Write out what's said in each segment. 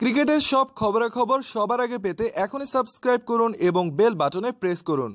ক্রিকেটের সব খবরাখবর সবার আগে পেতে এখনই সাবস্ক্রাইব করুন এবং বেল বাটনে প্রেস করুন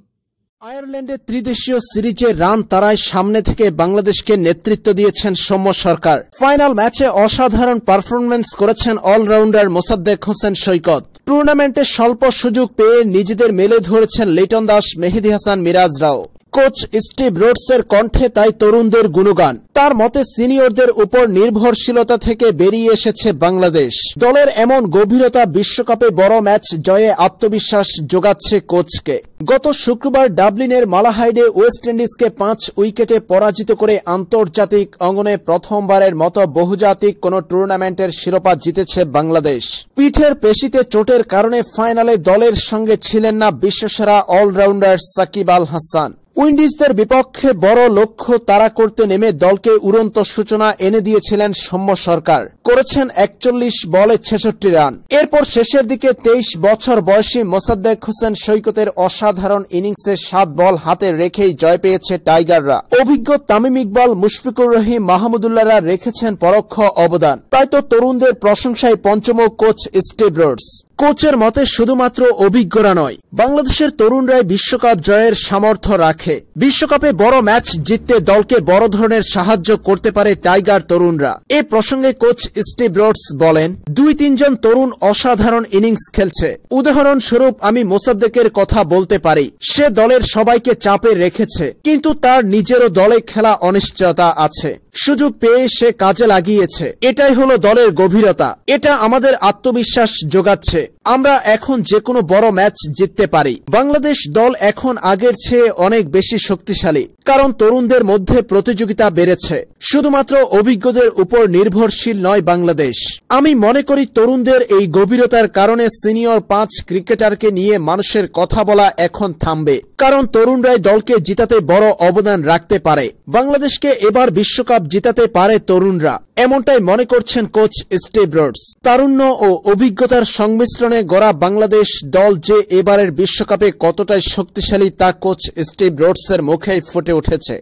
আয়ারল্যান্ডের ত্রিদেশীয় সিরিজে রান তারায় সামনে থেকে বাংলাদেশকে নেতৃত্ব দিয়েছেন সৌম্য সরকার ফাইনাল ম্যাচে অসাধারণ পারফরমেন্স করেছেন অলরাউন্ডার মোসাদ্দেক হোসেন সৈকত টুর্নামেন্টে স্বল্প সুযোগ পেয়ে নিজেদের মেলে ধরেছেন লিটন দাস মেহেদি হাসান মিরাজরাও কোচ স্টিভ রোডসের কণ্ঠে তাই তরুণদের গুণগান তার মতে সিনিয়রদের উপর নির্ভরশীলতা থেকে বেরিয়ে এসেছে বাংলাদেশ দলের এমন গভীরতা বিশ্বকাপে বড় ম্যাচ জয়ে আত্মবিশ্বাস যোগাচ্ছে কোচকে গত শুক্রবার ডাবলিনের মালাহাইডে ওয়েস্ট ইন্ডিজকে পাঁচ উইকেটে পরাজিত করে আন্তর্জাতিক অঙ্গনে প্রথমবারের মতো বহুজাতিক কোন টুর্নামেন্টের শিরোপা জিতেছে বাংলাদেশ পিঠের পেশিতে চোটের কারণে ফাইনালে দলের সঙ্গে ছিলেন না বিশ্বসেরা অলরাউন্ডার সাকিব আল হাসান উইন্ডিজদের বিপক্ষে বড় লক্ষ্য তারা করতে নেমে দলকে উড়ন্ত সূচনা এনে দিয়েছিলেন সৌম্য সরকার করেছেন একচল্লিশ বলে ছেষট্টি রান এরপর শেষের দিকে তেইশ বছর বয়সী মোসাদ্দেক হোসেন সৈকতের অসাধারণ ইনিংসে সাত বল হাতে রেখেই জয় পেয়েছে টাইগাররা অভিজ্ঞ তামিম ইকবাল মুশফিকুর রহিম মাহমুদুল্লাহরা রেখেছেন পরোক্ষ অবদান তাই তো তরুণদের প্রশংসায় পঞ্চম কোচ স্টিভ রোডস কোচের মতে শুধুমাত্র অভিজ্ঞরা নয় বাংলাদেশের তরুণরাই বিশ্বকাপ জয়ের সামর্থ্য রাখে বিশ্বকাপে বড় ম্যাচ জিততে দলকে বড় ধরনের সাহায্য করতে পারে টাইগার তরুণরা এ প্রসঙ্গে কোচ স্টিভ রোডস বলেন দুই তিনজন তরুণ অসাধারণ ইনিংস খেলছে উদাহরণস্বরূপ আমি মোসাদ্দেকের কথা বলতে পারি সে দলের সবাইকে চাপে রেখেছে কিন্তু তার নিজেরও দলে খেলা অনিশ্চয়তা আছে সুযোগ পেয়ে সে কাজে লাগিয়েছে এটাই হলো দলের গভীরতা এটা আমাদের আত্মবিশ্বাস যোগাচ্ছে it. আমরা এখন যে কোনো বড় ম্যাচ জিততে পারি বাংলাদেশ দল এখন আগের চেয়ে অনেক বেশি শক্তিশালী কারণ তরুণদের মধ্যে প্রতিযোগিতা বেড়েছে শুধুমাত্র অভিজ্ঞদের উপর নির্ভরশীল নয় বাংলাদেশ আমি মনে করি তরুণদের এই গভীরতার কারণে সিনিয়র পাঁচ ক্রিকেটারকে নিয়ে মানুষের কথা বলা এখন থামবে কারণ তরুণরাই দলকে জিতাতে বড় অবদান রাখতে পারে বাংলাদেশকে এবার বিশ্বকাপ জিতাতে পারে তরুণরা এমনটাই মনে করছেন কোচ স্টেব্রডস তারুণ্য ও অভিজ্ঞতার সংমিশ্রণে অসাধারণে গড়া বাংলাদেশ দল যে এবারের বিশ্বকাপে কতটাই শক্তিশালী তা কোচ স্টিভ রোডসের মুখেই ফুটে উঠেছে